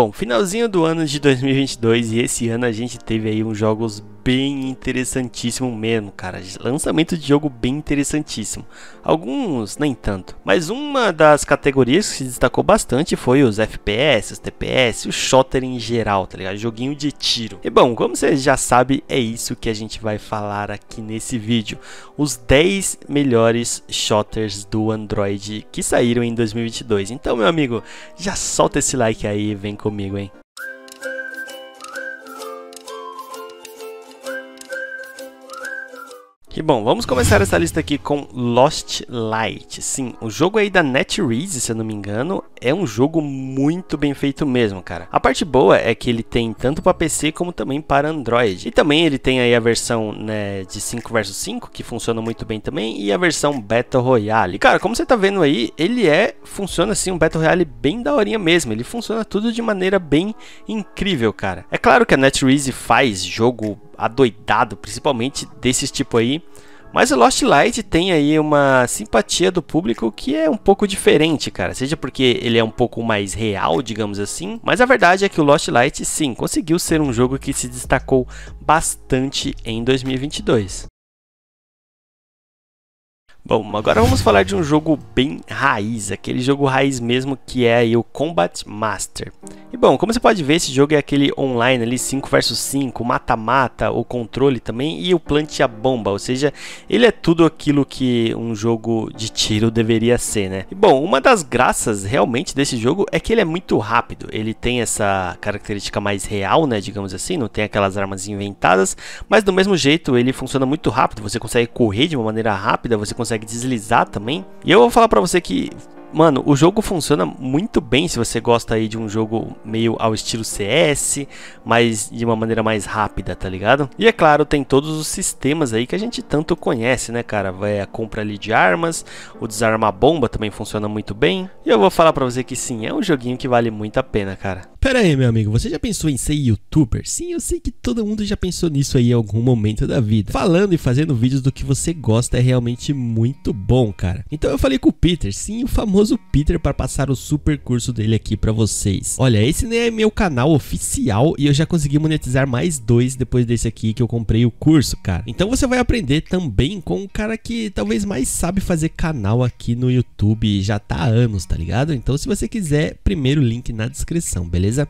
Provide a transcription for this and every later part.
Bom, finalzinho do ano de 2022 e esse ano a gente teve aí uns jogos bem interessantíssimo mesmo, cara. Lançamento de jogo bem interessantíssimo. Alguns nem tanto, mas uma das categorias que se destacou bastante foi os FPS, os TPS, o shooter em geral, tá ligado? Joguinho de tiro. E bom, como você já sabe, é isso que a gente vai falar aqui nesse vídeo. Os 10 melhores shooters do Android que saíram em 2022. Então, meu amigo, já solta esse like aí e vem comigo, hein? Que bom, vamos começar essa lista aqui com Lost Light. Sim, o jogo aí da NetEase, se eu não me engano, é um jogo muito bem feito mesmo, cara. A parte boa é que ele tem tanto para PC como também para Android. E também ele tem aí a versão né, de 5 vs 5, que funciona muito bem também, e a versão Battle Royale. Cara, como você tá vendo aí, ele é, funciona assim, um Battle Royale bem daorinha mesmo. Ele funciona tudo de maneira bem incrível, cara. É claro que a NetEase faz jogo adoidado, principalmente desses tipo aí. Mas o Lost Light tem aí uma simpatia do público que é um pouco diferente, cara. Seja porque ele é um pouco mais real, digamos assim. Mas a verdade é que o Lost Light, sim, conseguiu ser um jogo que se destacou bastante em 2022. Bom, agora vamos falar de um jogo bem raiz, aquele jogo raiz mesmo que é aí o Combat Master. E bom, como você pode ver, esse jogo é aquele online ali 5 vs 5, mata-mata, o controle também e o plante a bomba, ou seja, ele é tudo aquilo que um jogo de tiro deveria ser, né? E bom, uma das graças realmente desse jogo é que ele é muito rápido, ele tem essa característica mais real, né, digamos assim, não tem aquelas armas inventadas, mas do mesmo jeito ele funciona muito rápido, você consegue correr de uma maneira rápida, você consegue consegue deslizar também. E eu vou falar para você que Mano, o jogo funciona muito bem se você gosta aí de um jogo meio ao estilo CS, mas de uma maneira mais rápida, tá ligado? E é claro, tem todos os sistemas aí que a gente tanto conhece, né, cara? Vai é a compra ali de armas, o desarmar bomba também funciona muito bem. E eu vou falar para você que sim, é um joguinho que vale muito a pena, cara. Pera aí, meu amigo, você já pensou em ser youtuber? Sim, eu sei que todo mundo já pensou nisso aí em algum momento da vida. Falando e fazendo vídeos do que você gosta é realmente muito bom, cara. Então eu falei com o Peter, sim, o famoso Peter, para passar o super curso dele aqui para vocês. Olha, esse nem é meu canal oficial e eu já consegui monetizar mais dois depois desse aqui que eu comprei o curso, cara. Então você vai aprender também com um cara que talvez mais sabe fazer canal aqui no YouTube já tá há anos, tá ligado? Então se você quiser, primeiro link na descrição, beleza? les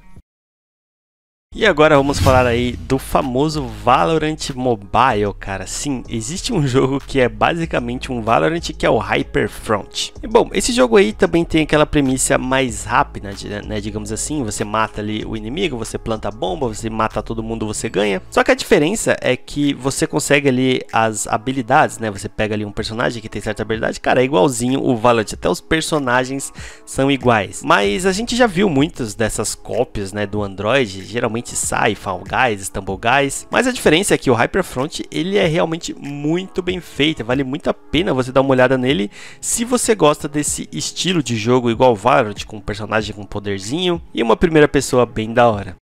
E agora vamos falar aí do famoso Valorant Mobile, cara. Sim, existe um jogo que é basicamente um Valorant que é o Hyperfront. E bom, esse jogo aí também tem aquela premissa mais rápida, né? Digamos assim, você mata ali o inimigo, você planta bomba, você mata todo mundo, você ganha. Só que a diferença é que você consegue ali as habilidades, né? Você pega ali um personagem que tem certa habilidade, cara, é igualzinho o Valorant, até os personagens são iguais. Mas a gente já viu muitas dessas cópias, né, do Android, geralmente sai, Fall Guys, Stumble Guys, mas a diferença é que o Hyperfront ele é realmente muito bem feito, vale muito a pena você dar uma olhada nele se você gosta desse estilo de jogo igual Valorant, com um personagem com poderzinho e uma primeira pessoa bem da hora.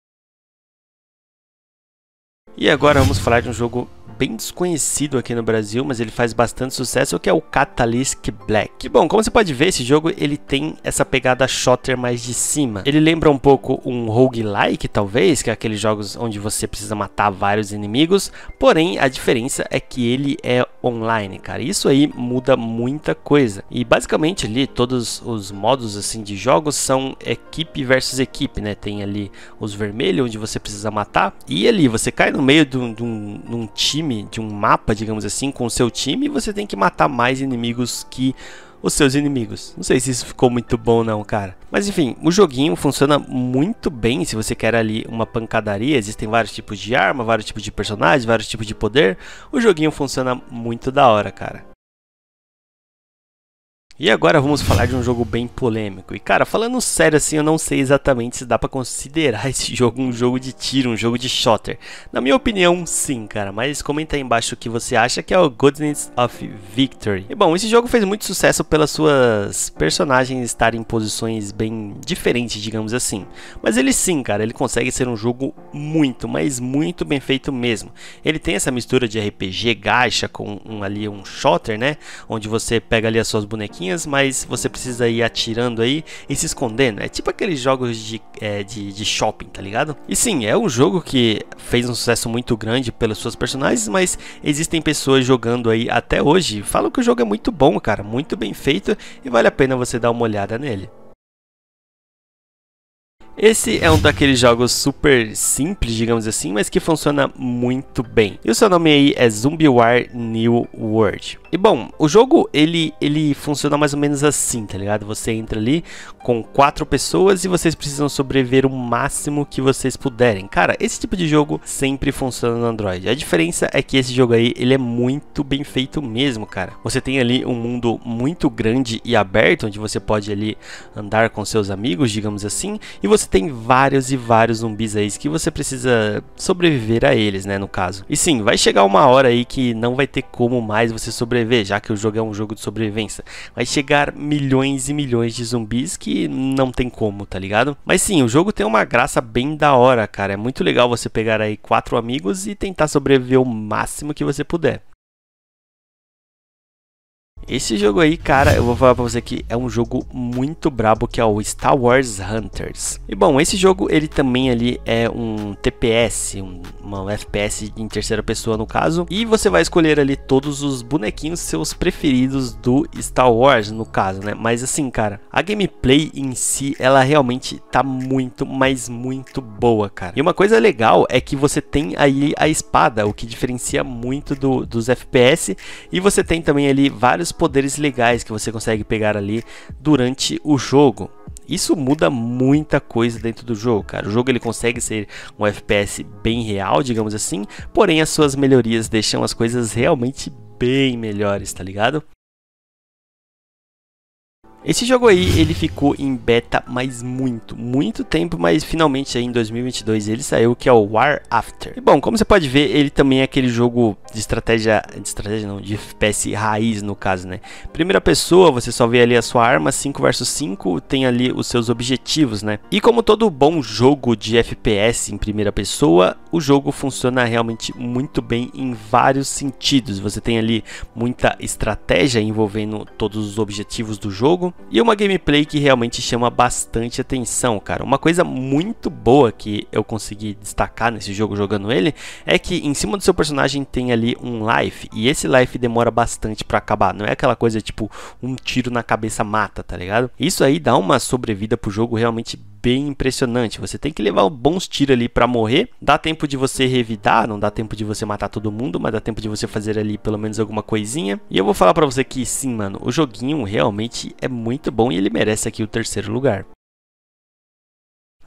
E agora vamos falar de um jogo bem desconhecido aqui no Brasil, mas ele faz bastante sucesso, que é o Catalyst Black. E bom, como você pode ver, esse jogo ele tem essa pegada shooter mais de cima. Ele lembra um pouco um roguelike, talvez, que é aqueles jogos onde você precisa matar vários inimigos, porém a diferença é que ele é online, cara. Isso aí muda muita coisa. E basicamente ali todos os modos assim de jogos são equipe versus equipe, né? Tem ali os vermelhos onde você precisa matar e ali você cai no meio de um, de um, de um time time, de um mapa, digamos assim, com o seu time, você tem que matar mais inimigos que os seus inimigos. Não sei se isso ficou muito bom não, cara. Mas enfim, o joguinho funciona muito bem se você quer ali uma pancadaria. Existem vários tipos de arma, vários tipos de personagens, vários tipos de poder. O joguinho funciona muito da hora, cara. E agora vamos falar de um jogo bem polêmico. E cara, falando sério assim, eu não sei exatamente se dá para considerar esse jogo um jogo de tiro, um jogo de shooter. Na minha opinião, sim, cara, mas comenta aí embaixo o que você acha que é o Goodness of Victory. E bom, esse jogo fez muito sucesso pelas suas personagens estarem em posições bem diferentes, digamos assim. Mas ele sim, cara, ele consegue ser um jogo muito, mas muito bem feito mesmo. Ele tem essa mistura de RPG gacha com um, ali um shooter, né, onde você pega ali as suas bonequinhas mas você precisa ir atirando aí e se escondendo. É tipo aqueles jogos de, é, de, de shopping, tá ligado? E sim, é um jogo que fez um sucesso muito grande pelas suas personagens, mas existem pessoas jogando aí até hoje. Falam que o jogo é muito bom, cara, muito bem feito e vale a pena você dar uma olhada nele. Esse é um daqueles jogos super simples, digamos assim, mas que funciona muito bem. E o seu nome aí é War New World. E bom, o jogo ele, ele funciona mais ou menos assim, tá ligado? Você entra ali com quatro pessoas e vocês precisam sobreviver o máximo que vocês puderem. Cara, esse tipo de jogo sempre funciona no Android. A diferença é que esse jogo aí ele é muito bem feito mesmo, cara. Você tem ali um mundo muito grande e aberto, onde você pode ali andar com seus amigos, digamos assim, e você você tem vários e vários zumbis aí que você precisa sobreviver a eles, né, no caso. E sim, vai chegar uma hora aí que não vai ter como mais você sobreviver, já que o jogo é um jogo de sobrevivência. Vai chegar milhões e milhões de zumbis que não tem como, tá ligado? Mas sim, o jogo tem uma graça bem da hora, cara. É muito legal você pegar aí quatro amigos e tentar sobreviver o máximo que você puder. Esse jogo aí, cara, eu vou falar pra você que é um jogo muito brabo, que é o Star Wars Hunters. E bom, esse jogo, ele também ali é um TPS, um, um FPS em terceira pessoa no caso. E você vai escolher ali todos os bonequinhos seus preferidos do Star Wars, no caso, né? Mas assim, cara, a gameplay em si, ela realmente tá muito, mas muito boa, cara. E uma coisa legal é que você tem aí a espada, o que diferencia muito do, dos FPS. E você tem também ali vários poderes legais que você consegue pegar ali durante o jogo. Isso muda muita coisa dentro do jogo, cara. O jogo ele consegue ser um FPS bem real, digamos assim, porém as suas melhorias deixam as coisas realmente bem melhores, tá ligado? Esse jogo aí, ele ficou em beta mais muito, muito tempo, mas finalmente aí em 2022 ele saiu, que é o War After. E bom, como você pode ver, ele também é aquele jogo de estratégia, de estratégia não, de FPS raiz no caso, né? Primeira pessoa, você só vê ali a sua arma, 5 versus 5, tem ali os seus objetivos, né? E como todo bom jogo de FPS em primeira pessoa, o jogo funciona realmente muito bem em vários sentidos. Você tem ali muita estratégia envolvendo todos os objetivos do jogo, e uma gameplay que realmente chama bastante atenção, cara. Uma coisa muito boa que eu consegui destacar nesse jogo jogando ele é que em cima do seu personagem tem ali um life e esse life demora bastante para acabar. Não é aquela coisa tipo um tiro na cabeça mata, tá ligado? Isso aí dá uma sobrevida pro jogo realmente bem impressionante. Você tem que levar bons tiros ali para morrer. Dá tempo de você revidar, não dá tempo de você matar todo mundo, mas dá tempo de você fazer ali pelo menos alguma coisinha. E eu vou falar para você que sim, mano, o joguinho realmente é muito bom e ele merece aqui o terceiro lugar.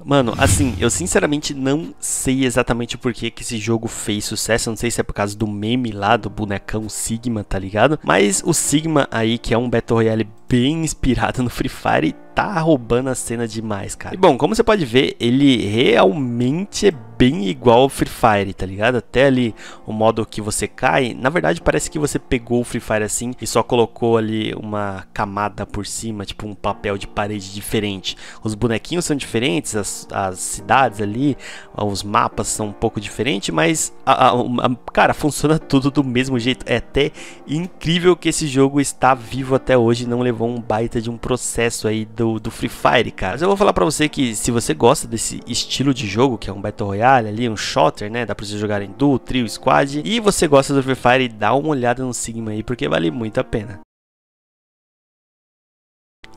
Mano, assim, eu sinceramente não sei exatamente por que, que esse jogo fez sucesso. não sei se é por causa do meme lá do bonecão Sigma, tá ligado? Mas o Sigma aí, que é um Battle Royale bem inspirado no Free Fire e tá roubando a cena demais, cara. E bom, como você pode ver, ele realmente é bem igual ao Free Fire, tá ligado? Até ali o modo que você cai, na verdade parece que você pegou o Free Fire assim e só colocou ali uma camada por cima, tipo um papel de parede diferente. Os bonequinhos são diferentes, as, as cidades ali, os mapas são um pouco diferentes, mas a, a, a, cara, funciona tudo do mesmo jeito. É até incrível que esse jogo está vivo até hoje não levou levou um baita de um processo aí do, do Free Fire, cara. Mas eu vou falar pra você que se você gosta desse estilo de jogo, que é um Battle Royale ali, um Shooter, né? Dá pra você jogar em duo, trio, squad. E você gosta do Free Fire, dá uma olhada no Sigma aí, porque vale muito a pena.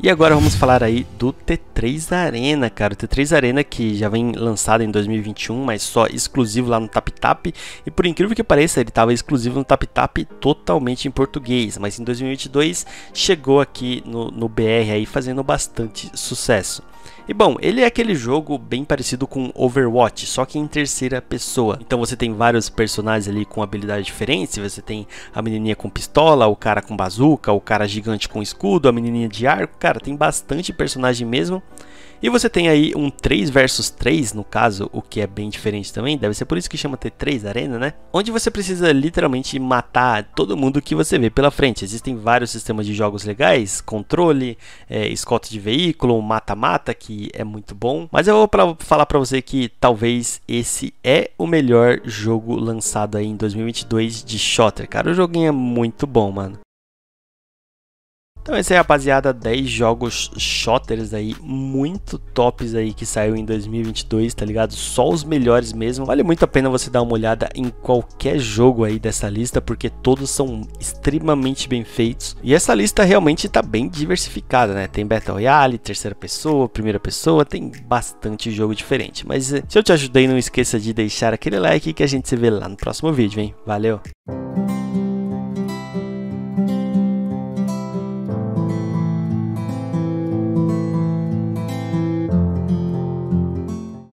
E agora vamos falar aí do T3 Arena, cara. O T3 Arena que já vem lançado em 2021, mas só exclusivo lá no TapTap. Tap. E por incrível que pareça, ele estava exclusivo no TapTap Tap, totalmente em português. Mas em 2022 chegou aqui no, no BR aí fazendo bastante sucesso. E bom, ele é aquele jogo bem parecido com Overwatch, só que em terceira pessoa. Então você tem vários personagens ali com habilidades diferentes, você tem a menininha com pistola, o cara com bazuca, o cara gigante com escudo, a menininha de arco, cara cara, tem bastante personagem mesmo. E você tem aí um 3 versus 3, no caso, o que é bem diferente também, deve ser por isso que chama T3 Arena, né? Onde você precisa literalmente matar todo mundo que você vê pela frente. Existem vários sistemas de jogos legais, controle, é, escolta de veículo, mata-mata, que é muito bom. Mas eu vou pra, falar para você que talvez esse é o melhor jogo lançado aí em 2022 de Shotter, cara. O joguinho é muito bom, mano. Então é aí, rapaziada, 10 jogos shooters aí, muito tops aí que saiu em 2022, tá ligado? Só os melhores mesmo. Vale muito a pena você dar uma olhada em qualquer jogo aí dessa lista, porque todos são extremamente bem feitos. E essa lista realmente tá bem diversificada, né? Tem Battle Royale, terceira pessoa, primeira pessoa, tem bastante jogo diferente. Mas eh, se eu te ajudei, não esqueça de deixar aquele like que a gente se vê lá no próximo vídeo, hein? Valeu!